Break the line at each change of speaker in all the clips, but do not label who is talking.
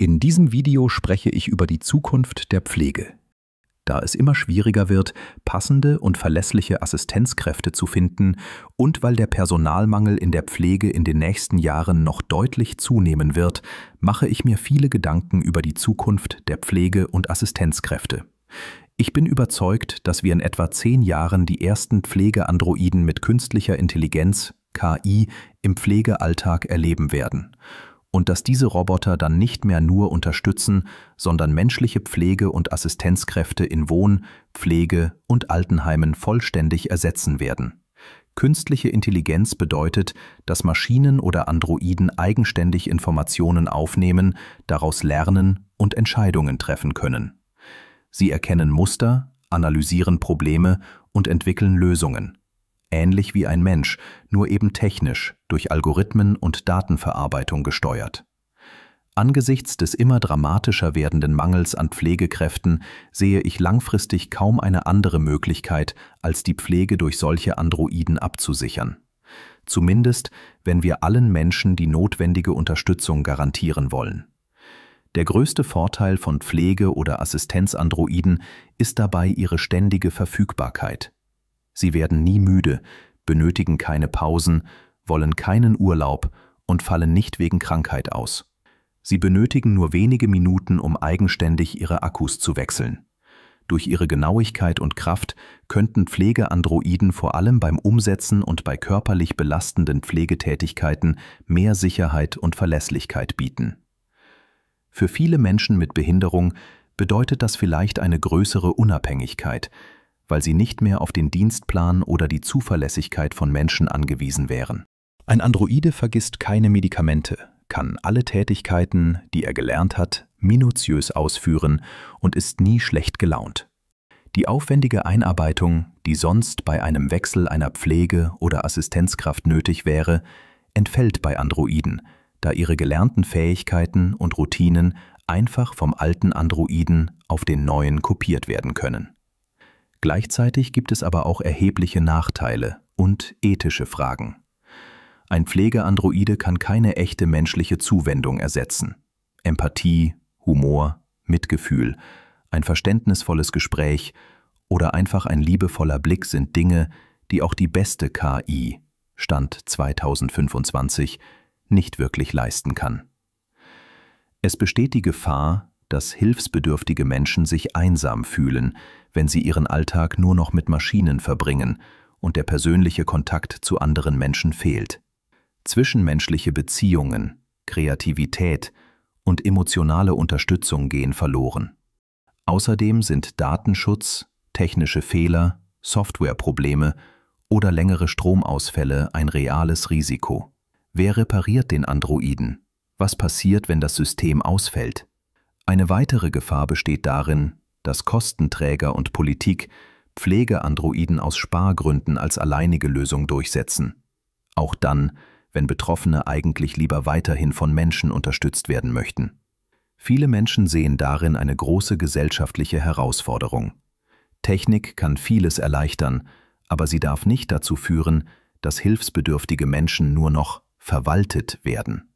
In diesem Video spreche ich über die Zukunft der Pflege. Da es immer schwieriger wird, passende und verlässliche Assistenzkräfte zu finden und weil der Personalmangel in der Pflege in den nächsten Jahren noch deutlich zunehmen wird, mache ich mir viele Gedanken über die Zukunft der Pflege- und Assistenzkräfte. Ich bin überzeugt, dass wir in etwa zehn Jahren die ersten Pflegeandroiden mit künstlicher Intelligenz, KI, im Pflegealltag erleben werden und dass diese Roboter dann nicht mehr nur unterstützen, sondern menschliche Pflege- und Assistenzkräfte in Wohn-, Pflege- und Altenheimen vollständig ersetzen werden. Künstliche Intelligenz bedeutet, dass Maschinen oder Androiden eigenständig Informationen aufnehmen, daraus lernen und Entscheidungen treffen können. Sie erkennen Muster, analysieren Probleme und entwickeln Lösungen ähnlich wie ein Mensch, nur eben technisch, durch Algorithmen und Datenverarbeitung gesteuert. Angesichts des immer dramatischer werdenden Mangels an Pflegekräften sehe ich langfristig kaum eine andere Möglichkeit, als die Pflege durch solche Androiden abzusichern. Zumindest, wenn wir allen Menschen die notwendige Unterstützung garantieren wollen. Der größte Vorteil von Pflege- oder Assistenzandroiden ist dabei ihre ständige Verfügbarkeit. Sie werden nie müde, benötigen keine Pausen, wollen keinen Urlaub und fallen nicht wegen Krankheit aus. Sie benötigen nur wenige Minuten, um eigenständig ihre Akkus zu wechseln. Durch ihre Genauigkeit und Kraft könnten Pflegeandroiden vor allem beim Umsetzen und bei körperlich belastenden Pflegetätigkeiten mehr Sicherheit und Verlässlichkeit bieten. Für viele Menschen mit Behinderung bedeutet das vielleicht eine größere Unabhängigkeit, weil sie nicht mehr auf den Dienstplan oder die Zuverlässigkeit von Menschen angewiesen wären. Ein Androide vergisst keine Medikamente, kann alle Tätigkeiten, die er gelernt hat, minutiös ausführen und ist nie schlecht gelaunt. Die aufwendige Einarbeitung, die sonst bei einem Wechsel einer Pflege- oder Assistenzkraft nötig wäre, entfällt bei Androiden, da ihre gelernten Fähigkeiten und Routinen einfach vom alten Androiden auf den neuen kopiert werden können. Gleichzeitig gibt es aber auch erhebliche Nachteile und ethische Fragen. Ein Pflegeandroide kann keine echte menschliche Zuwendung ersetzen. Empathie, Humor, Mitgefühl, ein verständnisvolles Gespräch oder einfach ein liebevoller Blick sind Dinge, die auch die beste KI, Stand 2025, nicht wirklich leisten kann. Es besteht die Gefahr, dass hilfsbedürftige Menschen sich einsam fühlen, wenn sie ihren Alltag nur noch mit Maschinen verbringen und der persönliche Kontakt zu anderen Menschen fehlt. Zwischenmenschliche Beziehungen, Kreativität und emotionale Unterstützung gehen verloren. Außerdem sind Datenschutz, technische Fehler, Softwareprobleme oder längere Stromausfälle ein reales Risiko. Wer repariert den Androiden? Was passiert, wenn das System ausfällt? Eine weitere Gefahr besteht darin, dass Kostenträger und Politik Pflegeandroiden aus Spargründen als alleinige Lösung durchsetzen. Auch dann, wenn Betroffene eigentlich lieber weiterhin von Menschen unterstützt werden möchten. Viele Menschen sehen darin eine große gesellschaftliche Herausforderung. Technik kann vieles erleichtern, aber sie darf nicht dazu führen, dass hilfsbedürftige Menschen nur noch verwaltet werden.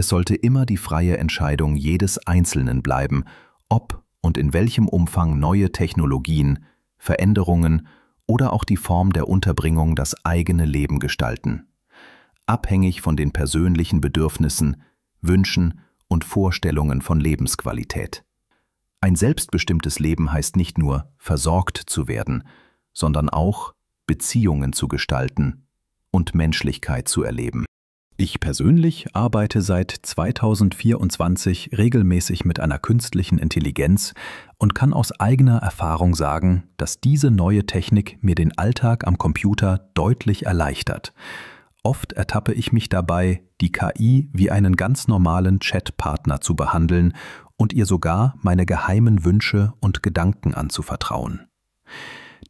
Es sollte immer die freie Entscheidung jedes Einzelnen bleiben, ob und in welchem Umfang neue Technologien, Veränderungen oder auch die Form der Unterbringung das eigene Leben gestalten. Abhängig von den persönlichen Bedürfnissen, Wünschen und Vorstellungen von Lebensqualität. Ein selbstbestimmtes Leben heißt nicht nur, versorgt zu werden, sondern auch, Beziehungen zu gestalten und Menschlichkeit zu erleben. Ich persönlich arbeite seit 2024 regelmäßig mit einer künstlichen Intelligenz und kann aus eigener Erfahrung sagen, dass diese neue Technik mir den Alltag am Computer deutlich erleichtert. Oft ertappe ich mich dabei, die KI wie einen ganz normalen Chatpartner zu behandeln und ihr sogar meine geheimen Wünsche und Gedanken anzuvertrauen.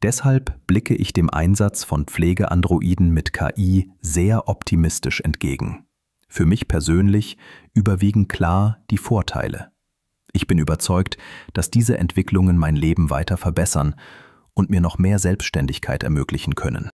Deshalb blicke ich dem Einsatz von Pflegeandroiden mit KI sehr optimistisch entgegen. Für mich persönlich überwiegen klar die Vorteile. Ich bin überzeugt, dass diese Entwicklungen mein Leben weiter verbessern und mir noch mehr Selbstständigkeit ermöglichen können.